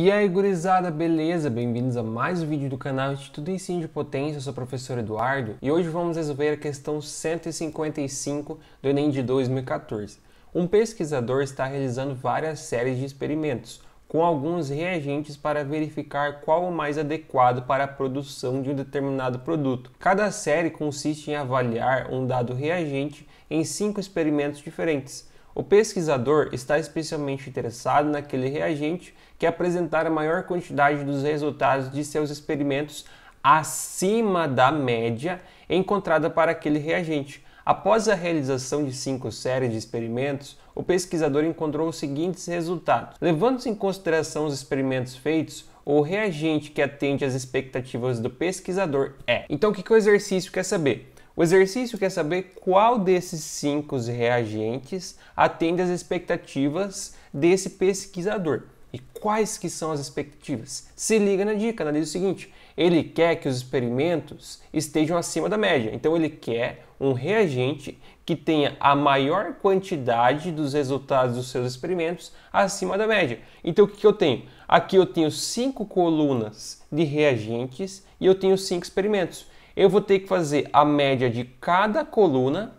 E aí, gurizada, beleza? Bem-vindos a mais um vídeo do canal Instituto Ensino de Potência, eu sou o professor Eduardo e hoje vamos resolver a questão 155 do Enem de 2014. Um pesquisador está realizando várias séries de experimentos com alguns reagentes para verificar qual o mais adequado para a produção de um determinado produto. Cada série consiste em avaliar um dado reagente em cinco experimentos diferentes o pesquisador está especialmente interessado naquele reagente que apresentar a maior quantidade dos resultados de seus experimentos acima da média encontrada para aquele reagente. Após a realização de cinco séries de experimentos, o pesquisador encontrou os seguintes resultados. Levando-se em consideração os experimentos feitos, o reagente que atende às expectativas do pesquisador é. Então, o que, que o exercício quer saber? O exercício quer saber qual desses cinco reagentes atende às expectativas desse pesquisador. E quais que são as expectativas? Se liga na dica, analisa o seguinte: ele quer que os experimentos estejam acima da média. Então ele quer um reagente que tenha a maior quantidade dos resultados dos seus experimentos acima da média. Então o que eu tenho? Aqui eu tenho cinco colunas de reagentes e eu tenho cinco experimentos eu vou ter que fazer a média de cada coluna.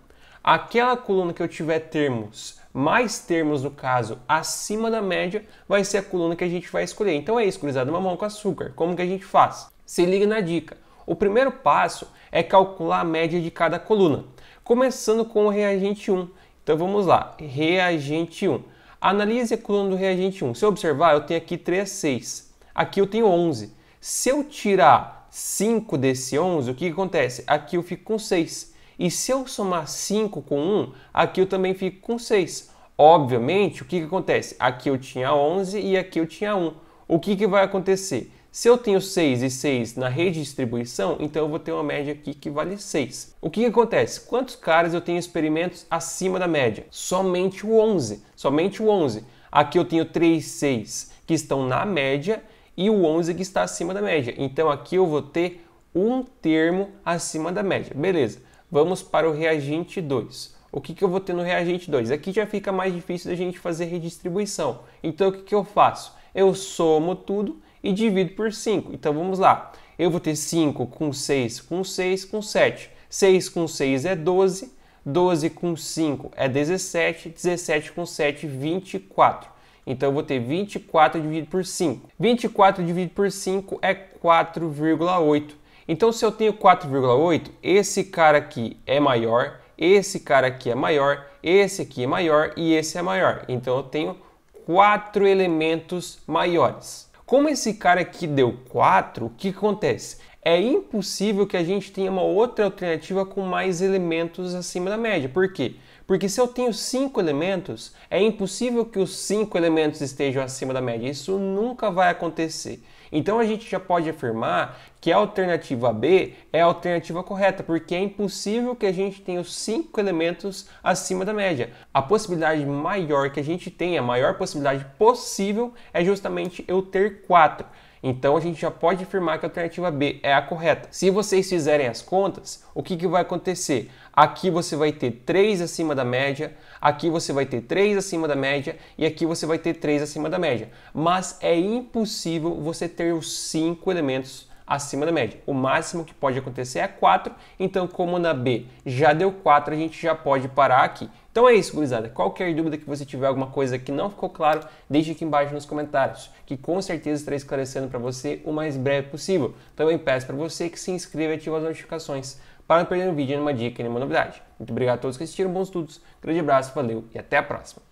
Aquela coluna que eu tiver termos, mais termos no caso, acima da média, vai ser a coluna que a gente vai escolher. Então é isso, cruzado mamão com açúcar. Como que a gente faz? Se liga na dica. O primeiro passo é calcular a média de cada coluna, começando com o reagente 1. Então vamos lá, reagente 1. Analise a coluna do reagente 1. Se eu observar, eu tenho aqui 3, 6. Aqui eu tenho 11. Se eu tirar 5 desse 11, o que acontece? Aqui eu fico com 6. E se eu somar 5 com 1, aqui eu também fico com 6. Obviamente, o que, que acontece? Aqui eu tinha 11 e aqui eu tinha 1. O que, que vai acontecer? Se eu tenho 6 e 6 na redistribuição, então eu vou ter uma média aqui que vale 6. O que, que acontece? Quantos caras eu tenho experimentos acima da média? Somente o 11. Somente o 11. Aqui eu tenho 3, 6 que estão na média e o 11 que está acima da média. Então aqui eu vou ter um termo acima da média. Beleza, vamos para o reagente 2. O que, que eu vou ter no reagente 2? Aqui já fica mais difícil da gente fazer redistribuição. Então o que, que eu faço? Eu somo tudo e divido por 5. Então vamos lá. Eu vou ter 5 com 6 com 6 com 7. 6 com 6 é 12. 12 com 5 é 17. 17 com 7, 24. Então eu vou ter 24 dividido por 5. 24 dividido por 5 é 4,8. Então se eu tenho 4,8, esse cara aqui é maior, esse cara aqui é maior, esse aqui é maior e esse é maior. Então eu tenho quatro elementos maiores. Como esse cara aqui deu 4, o que acontece? é impossível que a gente tenha uma outra alternativa com mais elementos acima da média. Por quê? Porque se eu tenho cinco elementos, é impossível que os cinco elementos estejam acima da média. Isso nunca vai acontecer. Então a gente já pode afirmar que a alternativa B é a alternativa correta, porque é impossível que a gente tenha os cinco elementos acima da média. A possibilidade maior que a gente tem, a maior possibilidade possível, é justamente eu ter quatro. Então a gente já pode afirmar que a alternativa B é a correta. Se vocês fizerem as contas, o que, que vai acontecer? Aqui você vai ter 3 acima da média, aqui você vai ter 3 acima da média e aqui você vai ter 3 acima da média. Mas é impossível você ter os 5 elementos acima da média. O máximo que pode acontecer é 4, então como na B já deu 4, a gente já pode parar aqui. Então é isso, gurizada. Qualquer dúvida que você tiver, alguma coisa que não ficou claro, deixe aqui embaixo nos comentários, que com certeza estarei esclarecendo para você o mais breve possível. Também peço para você que se inscreva e ative as notificações para não perder um vídeo, nenhuma dica, nenhuma novidade. Muito obrigado a todos que assistiram, bons estudos, grande abraço, valeu e até a próxima.